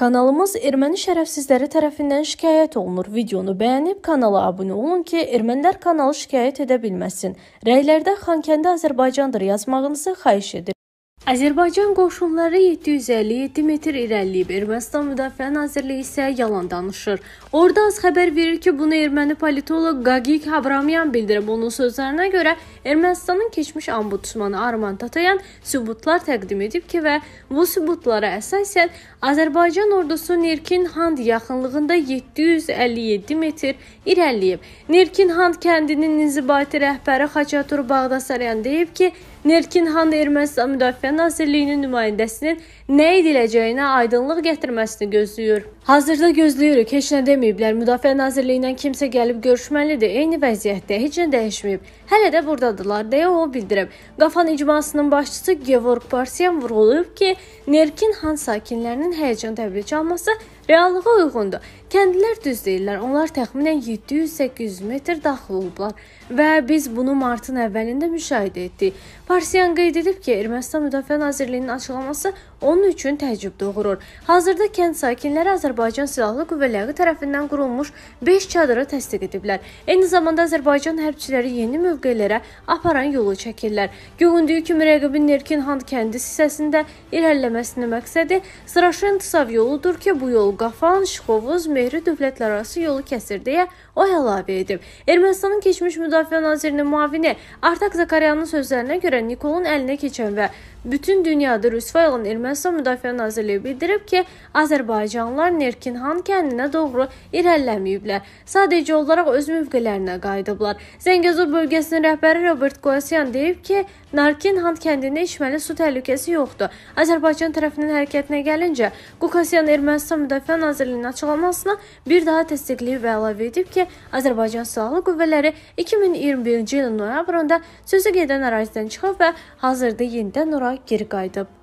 Kanalımız erməni şərəfsizləri tərəfindən şikayət olunur. Videonu bəyənib kanala abunə olun ki, ermənilər kanalı şikayət edə bilməsin. Rəylərdə Xankəndi Azərbaycandır yazmağınızı xahiş edirik. Azərbaycan qoşunları 757 metr irəliləyib. Ermənistan Müdafiə Nazirliyi isə yalan danışır. Orada az xəbər verir ki, bunu erməni politoloq Qagik Abramyan bildirib. Onun sözlərinə görə Ermənistanın keçmiş ombudsmanı Arman Tatayan sübutlar təqdim edib ki, və bu sübutlara əsasən Azərbaycan ordusu Nerkin Hand yaxınlığında 757 metr irəliləyib. Nerkin Hand kəndinin inzibati rəhbəri Xaçatur Bağdasaryan deyib ki, Nerkin Han Ermənistan Müdafiə Nazirliyinin nümayəndəsinin nə ediləcəyinə aydınlıq gətirməsini gözləyir. Hazırda gözləyirik, heç nə deməyiblər. Müdafiə Nazirliyindən kimsə gəlib görüşməlidir. Eyni vəziyyətdə heç nə dəyişməyib. Hələ də burdadılar deyə o bildirib. Qafan icmasının başçısı Gevorg Barsyan vurğulayıb ki, Nerkin Han sakinlərinin həyəcan təbliğ çalması reallığa uyğundur. Kəndlilər düz deyirlər. Onlar təxminən 700-800 metr daxil olublar və biz bunu martın əvvəlində müşahidə etdik. Parsyan qeyd edib ki, Ermənistan Müdafiə Nazirliyinin açıqlaması onun üçün təəccüb doğurur. Hazırda kənd sakinləri Azərbaycan Silahlı Qüvvələri tərəfindən qurulmuş 5 çadırı təsdiq ediblər. Eyni zamanda Azərbaycan hərbçiləri yeni mövqelərə aparan yolu çəkirlər. Göründüyü kimi rəqibin Nerkinhand kəndi hissəsində irəliləməsinin məqsədi Sraşen-Tsav yoludur ki, bu yol Qafan, Şixovuz, Mehri dövlətlər arası yolu kəsir deyə o əlavə edib. Ermənistanın keçmiş müdafiə nazirinin müavini Artak Zakaryanın sözlərinə görə əlavə Nikolun əlinə keçən və bütün dünyada rüsvay olan Ermənistan Müdafiə Nazirliyi bildirib ki, Azərbaycanlılar Nerkinhan kəndinə doğru irəliləməyiblər. Sadəcə olaraq öz mövqelərinə qayıdıblar. Zəngəzur bölgəsinin rəhbəri Robert Qoyasyan deyib ki, Narkinhan kəndində içməli su təhlükəsi yoxdur. Azərbaycan tərəfinin hərəkətinə gəlincə, Qukasyan Ermənistan Müdafiə Nazirliyinin açıqlamasına bir daha təsdiqləyib və əlavə edib ki, Azərbaycan Silahlı Qüvvələri 2021-ci ilin noyabrında sözü gedən ərazidən çıxıb və hazırda yenidən ora geri qayıdıb.